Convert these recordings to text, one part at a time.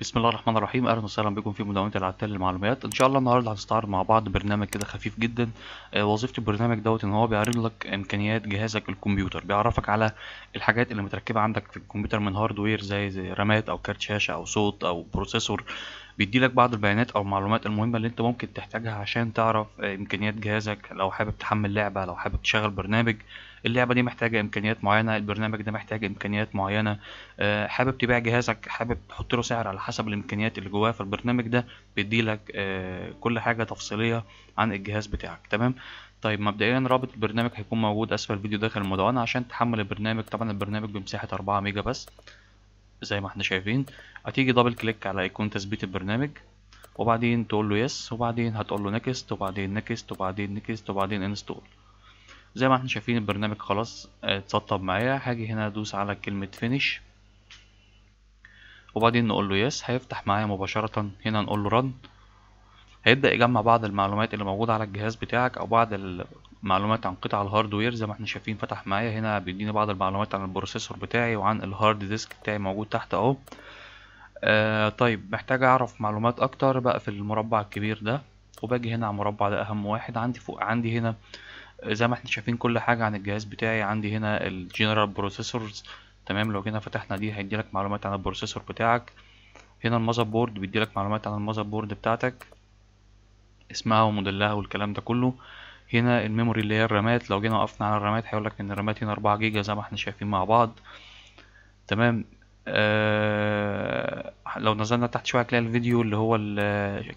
بسم الله الرحمن الرحيم اهلا وسهلا بكم في مدونة العتال للمعلومات ان شاء الله النهارده هنستعرض مع بعض برنامج كده خفيف جدا آه، وظيفه البرنامج دوت ان هو بيعرض لك امكانيات جهازك الكمبيوتر بيعرفك على الحاجات اللي متركبه عندك في الكمبيوتر من هاردوير زي, زي رامات او كارت شاشه او صوت او بروسيسور بيدي لك بعض البيانات او المعلومات المهمه اللي انت ممكن تحتاجها عشان تعرف آه، امكانيات جهازك لو حابب تحمل لعبه لو حابب تشغل برنامج اللعبه دي محتاجه امكانيات معينه البرنامج ده محتاج امكانيات معينه آه، حابب تبيع جهازك حابب تحط له سعر على حسب الامكانيات اللي جواه فالبرنامج ده بيدي لك آه، كل حاجه تفصيليه عن الجهاز بتاعك تمام طيب مبدئيا رابط البرنامج هيكون موجود اسفل الفيديو داخل المدونة عشان تحمل البرنامج طبعا البرنامج بمساحة 4 ميجا بس زي ما احنا شايفين هتيجي دبل كليك على ايكون تثبيت البرنامج وبعدين تقول له يس وبعدين هتقول له نكست وبعدين نكست وبعدين نكست وبعدين انستول زي ما احنا شايفين البرنامج خلاص آه، اتسطب معايا هاجي هنا ادوس على كلمة فينيش وبعدين نقول له يس هيفتح معايا مباشرة هنا نقول له رن هيبدأ يجمع بعض المعلومات اللي موجودة على الجهاز بتاعك او بعض معلومات عن قطع الهاردوير زي ما احنا شايفين فتح معايا هنا بيديني بعض المعلومات عن البروسيسور بتاعي وعن الهارد ديسك بتاعي موجود تحت اهو آه طيب محتاج اعرف معلومات اكتر بقى في المربع الكبير ده وباجي هنا على المربع ده اهم واحد عندي فوق عندي هنا آه، زي ما احنا شايفين كل حاجة عن الجهاز بتاعي عندي هنا الجنرال بروسيسورز تمام لو جينا فتحنا دي هيديلك معلومات عن البروسيسور بتاعك هنا المذر بورد بيديلك معلومات عن المذر بورد بتاعتك اسمها وموديلها والكلام ده كله هنا الميموري اللي هي الرامات لو جينا وقفنا على الرامات هيقولك ان الرامات هنا 4 جيجا زي ما احنا شايفين مع بعض تمام آه لو نزلنا تحت شويه هتلاقي الفيديو اللي هو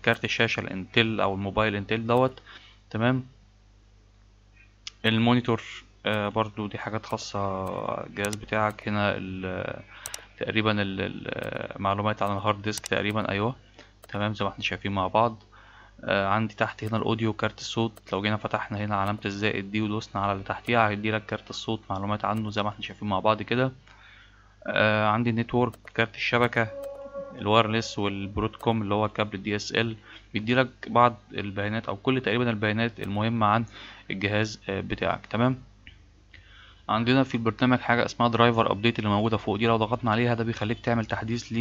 كارت الشاشه الانتل او الموبايل انتل دوت تمام المونيتور آه برضو دي حاجات خاصه الجهاز بتاعك هنا تقريبا المعلومات على الهارد ديسك تقريبا ايوه تمام زي ما احنا شايفين مع بعض آه، عندي تحت هنا الاوديو كارت الصوت لو جينا فتحنا هنا علامة الزائد دي ودوسنا على اللي تحتيها هيديلك كارت الصوت معلومات عنه زي ما احنا شايفين مع بعض كده آه، عندي النتورك كارت الشبكة الوايرلس والبرودكوم اللي هو كابل دي اس ال بيديلك بعض البيانات او كل تقريبا البيانات المهمة عن الجهاز آه، بتاعك تمام عندنا في البرنامج حاجة اسمها درايفر ابديت اللي موجودة فوق دي لو ضغطنا عليها ده بيخليك تعمل تحديث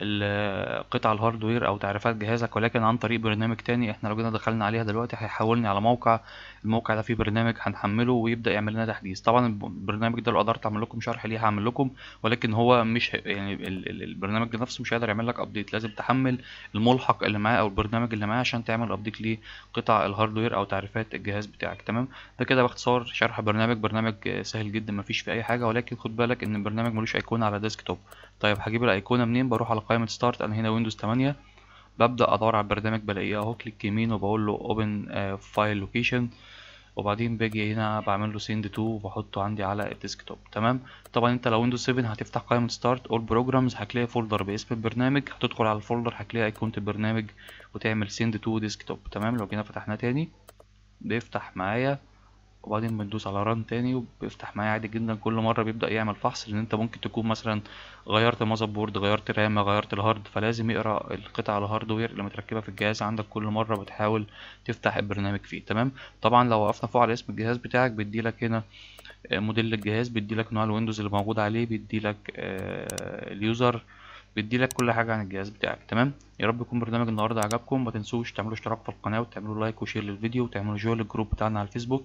لقطع الهاردوير او تعريفات جهازك ولكن عن طريق برنامج تاني احنا لو جينا دخلنا عليها دلوقتي هيحولني على موقع الموقع ده فيه برنامج هنحمله ويبدأ يعمل لنا تحديث طبعا البرنامج ده لو قدرت اعمل لكم شرح ليه هعمل لكم ولكن هو مش يعني البرنامج ده نفسه مش هيقدر يعمل لك ابديت لازم تحمل الملحق اللي معاه او البرنامج اللي معاه عشان تعمل ابديت لقطع الهاردوير او تعريفات الجهاز بتاعك تمام ده كده باختصار شرح برنامج برنامج سهل جدا مفيش فيه اي حاجه ولكن خد بالك ان البرنامج ملوش ايقونه على الديسك توب طيب هجيب الايقونه منين بروح على قائمه ستارت انا هنا ويندوز 8 ببدا ادور على البرنامج بلاقيه اهو كليك يمين وبقول له اوبن فايل لوكيشن وبعدين باجي هنا بعمل له سيند تو وبحطه عندي على الديسك توب تمام طبعا انت لو ويندوز 7 هتفتح قائمه ستارت اول بروجرامز هتلاقي فولدر باسم البرنامج هتدخل على الفولدر هتلاقي ايقونه البرنامج وتعمل سيند تو ديسك توب تمام لو جينا فتحناه تاني بيفتح معايا وبعدين بندوس على ران تاني وبيفتح معايا عادي جدا كل مره بيبدا يعمل فحص لان انت ممكن تكون مثلا غيرت المذر بورد غيرت رام غيرت الهارد فلازم يقرا القطع الهاردوير اللي متركبه في الجهاز عندك كل مره بتحاول تفتح البرنامج فيه تمام طبعا لو وقفنا فوق على اسم الجهاز بتاعك بيديلك هنا آه، موديل الجهاز بيديلك نوع الويندوز اللي موجود عليه بيديلك آه، اليوزر بيدي لك كل حاجه عن الجهاز بتاعك تمام يا رب يكون برنامج النهارده عجبكم ما تنسوش تعملوا اشتراك في القناه وتعملوا لايك وشير للفيديو وتعملوا جوين للجروب بتاعنا على الفيسبوك